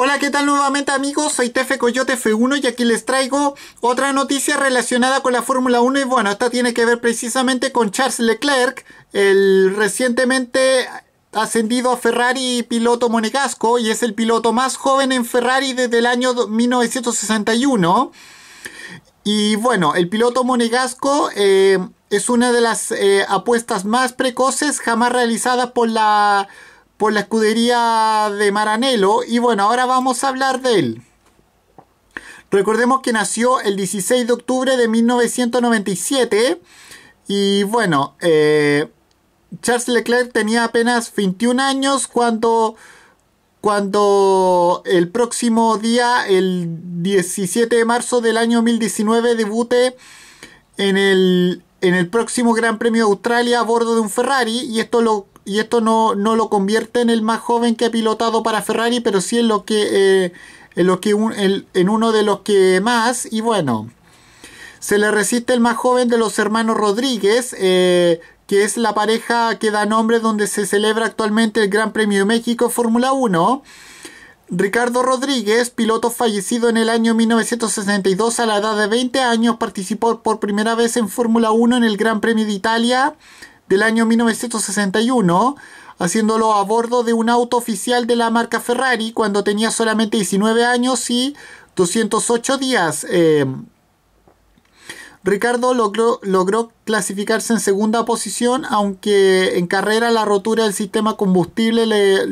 Hola, ¿qué tal nuevamente amigos? Soy Tefe Coyote F1 y aquí les traigo otra noticia relacionada con la Fórmula 1 y bueno, esta tiene que ver precisamente con Charles Leclerc, el recientemente ascendido a Ferrari piloto monegasco y es el piloto más joven en Ferrari desde el año 1961. Y bueno, el piloto monegasco eh, es una de las eh, apuestas más precoces jamás realizadas por la por la escudería de Maranello y bueno, ahora vamos a hablar de él. Recordemos que nació el 16 de octubre de 1997 y bueno, eh, Charles Leclerc tenía apenas 21 años cuando, cuando el próximo día, el 17 de marzo del año 2019, debute en el, en el próximo Gran Premio de Australia a bordo de un Ferrari y esto lo, y esto no, lo convierte en el más joven que ha pilotado para Ferrari, pero sí en lo que, eh, en, lo que uno de los que más. Y bueno, se le resiste el más joven de los hermanos Rodríguez, eh, que es la pareja que da nombre donde se celebra actualmente el Gran Premio de México Fórmula 1. Ricardo Rodríguez, piloto fallecido en el año 1962 a la edad de 20 años, participó por primera vez en Fórmula 1 en el Gran Premio de Italia del año 1961, haciéndolo a bordo de un auto oficial de la marca Ferrari cuando tenía solamente 19 años y 208 días. Eh, Ricardo logró, logró, clasificarse en segunda posición, aunque en carrera la rotura del sistema combustible le,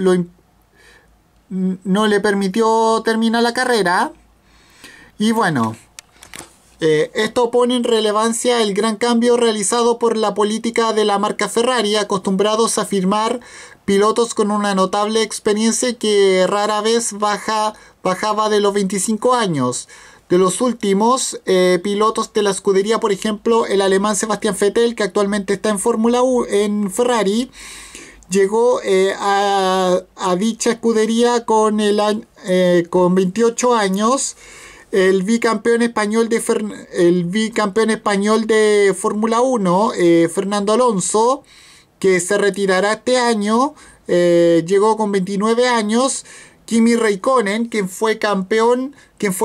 no le permitió terminar la carrera. Y bueno, eh, esto pone en relevancia el gran cambio realizado por la política de la marca Ferrari, acostumbrados a firmar pilotos con una notable experiencia que rara vez baja, bajaba de los 25 años. De los últimos eh, pilotos de la escudería, por ejemplo, el alemán Sebastián Vettel, que actualmente está en Fórmula 1 en Ferrari, llegó eh, a, dicha escudería con, el, con 28 años el bicampeón español de Fórmula 1, eh, Fernando Alonso, que se retirará este año, eh, llegó con 29 años. Kimi Raikkonen, quien fue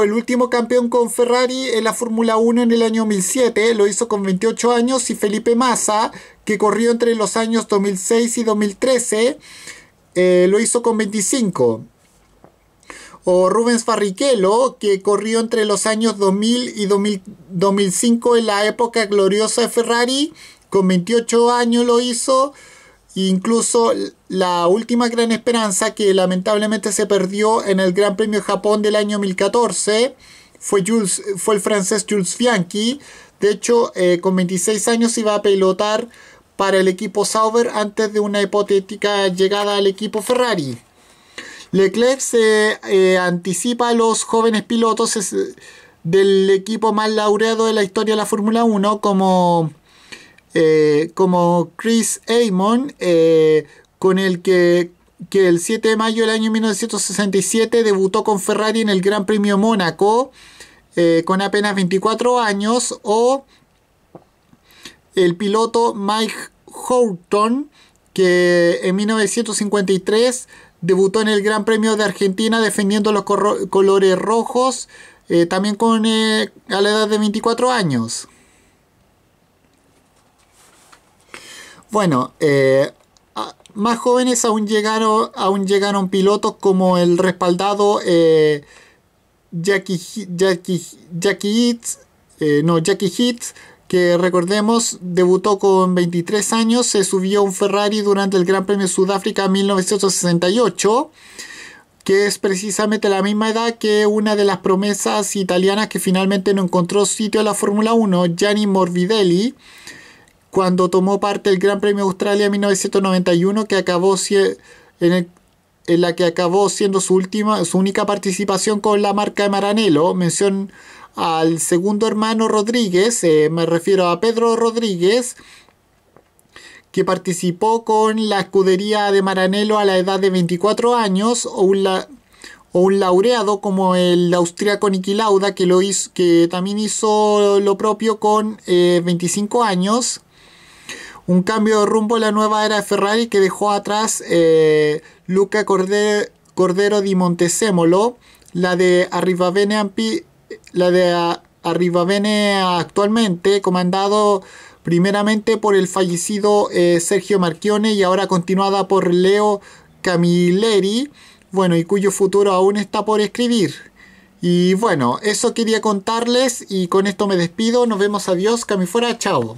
el último campeón con Ferrari en la Fórmula 1 en el año 2007, lo hizo con 28 años, y Felipe Massa, que corrió entre los años 2006 y 2013, eh, lo hizo con 25 o Rubens Barrichello, que corrió entre los años 2000 y 2005 en la época gloriosa de Ferrari, con 28 años lo hizo, incluso la última gran esperanza que lamentablemente se perdió en el Gran Premio Japón del año 2014 fue, Jules, fue el francés Jules Fianchi, de hecho eh, con 26 años iba a pilotar para el equipo Sauber antes de una hipotética llegada al equipo Ferrari. Leclerc se eh, anticipa a los jóvenes pilotos del equipo más laureado de la historia de la Fórmula 1, como, eh, como Chris Amon, eh, con el que, que el 7 de mayo del año 1967 debutó con Ferrari en el Gran Premio Mónaco, con apenas 24 años, o el piloto Mike Houghton, que en 1953 Debutó en el Gran Premio de Argentina defendiendo los colores rojos, eh, también con, eh, a la edad de 24 años. Bueno, eh, más jóvenes aún llegaron, aún llegaron pilotos como el respaldado no, Jackie Hitz, que recordemos debutó con 23 años, se subió a un Ferrari durante el Gran Premio de Sudáfrica 1968 que es precisamente la misma edad que una de las promesas italianas que finalmente no encontró sitio en la Fórmula 1, Gianni Morbidelli, cuando tomó parte del Gran Premio Australia en 1991, que acabó en, en la que acabó siendo su, última, su única participación con la marca de Maranello, mención al segundo hermano Rodríguez, eh, me refiero a Pedro Rodríguez, que participó con la escudería de Maranello a la edad de 24 años, o un, laureado como el austríaco Niki Lauda, que, lo hizo, que también hizo lo propio con 25 eh, años. Un cambio de rumbo en la nueva era de Ferrari que dejó atrás eh, Luca Cordero, di Montezemolo, la de Arrivabene Ampi la de Arribavene actualmente, comandado primeramente por el fallecido eh, Sergio Marchione y ahora continuada por Leo Camilleri, bueno, y cuyo futuro aún está por escribir. Y bueno, eso quería contarles y con esto me despido, nos vemos, adiós, fuera chao.